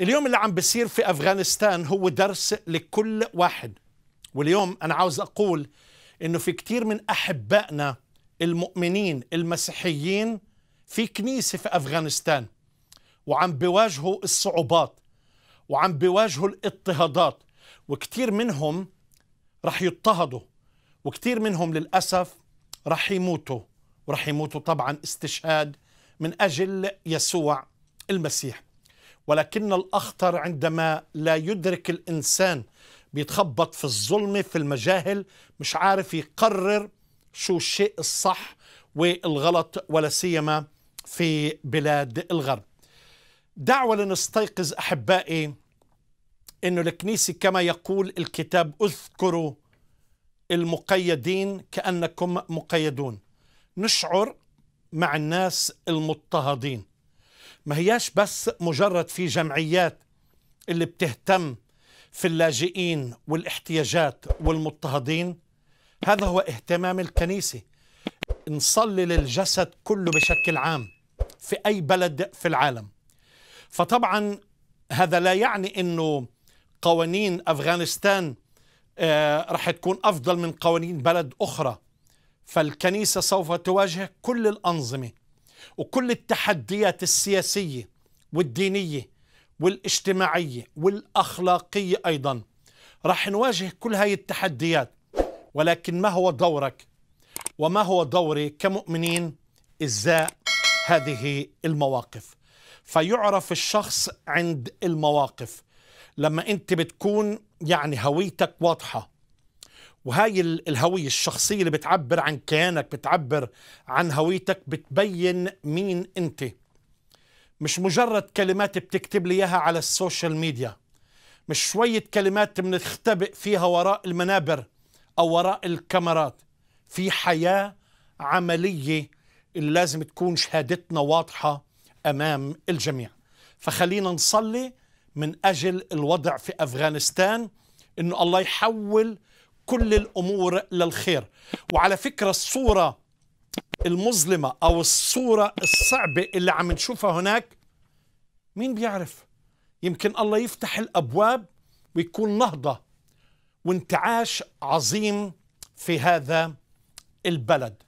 اليوم اللي عم بصير في أفغانستان هو درس لكل واحد واليوم أنا عاوز أقول إنه في كثير من أحبائنا المؤمنين المسيحيين في كنيسة في أفغانستان وعم بيواجهوا الصعوبات وعم بيواجهوا الاضطهادات وكثير منهم رح يضطهدوا وكثير منهم للأسف رح يموتوا ورح يموتوا طبعا استشهاد من أجل يسوع المسيح ولكن الأخطر عندما لا يدرك الإنسان بيتخبط في الظلمة في المجاهل مش عارف يقرر شو الشيء الصح والغلط ولا سيما في بلاد الغرب دعوة لنستيقظ أحبائي أنه الكنيسة كما يقول الكتاب اذكروا المقيدين كأنكم مقيدون نشعر مع الناس المضطهدين ما هياش بس مجرد في جمعيات اللي بتهتم في اللاجئين والاحتياجات والمضطهدين هذا هو اهتمام الكنيسة نصلي للجسد كله بشكل عام في أي بلد في العالم فطبعا هذا لا يعني أنه قوانين أفغانستان آه، رح تكون أفضل من قوانين بلد أخرى فالكنيسة سوف تواجه كل الأنظمة وكل التحديات السياسية والدينية والاجتماعية والأخلاقية أيضا راح نواجه كل هاي التحديات ولكن ما هو دورك وما هو دوري كمؤمنين إزاء هذه المواقف فيعرف الشخص عند المواقف لما أنت بتكون يعني هويتك واضحة وهاي الهوية الشخصية اللي بتعبر عن كيانك بتعبر عن هويتك بتبين مين أنت مش مجرد كلمات بتكتب لي إياها على السوشيال ميديا مش شوية كلمات بنختبئ فيها وراء المنابر أو وراء الكاميرات في حياة عملية اللي لازم تكون شهادتنا واضحة أمام الجميع فخلينا نصلي من أجل الوضع في أفغانستان أنه الله يحول كل الامور للخير وعلى فكره الصوره المظلمه او الصوره الصعبه اللي عم نشوفها هناك مين بيعرف يمكن الله يفتح الابواب ويكون نهضه وانتعاش عظيم في هذا البلد